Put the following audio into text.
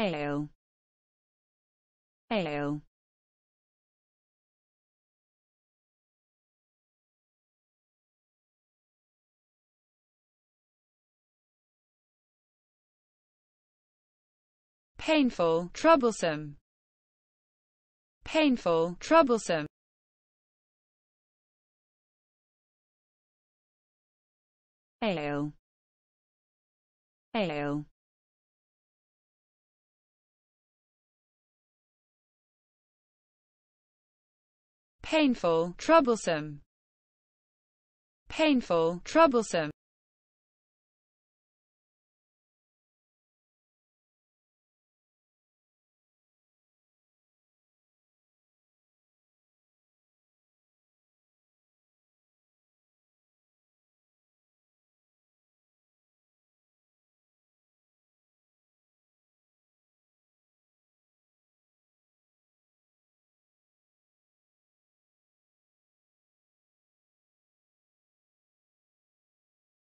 ale painful troublesome painful troublesome ale ale painful, troublesome, painful, troublesome.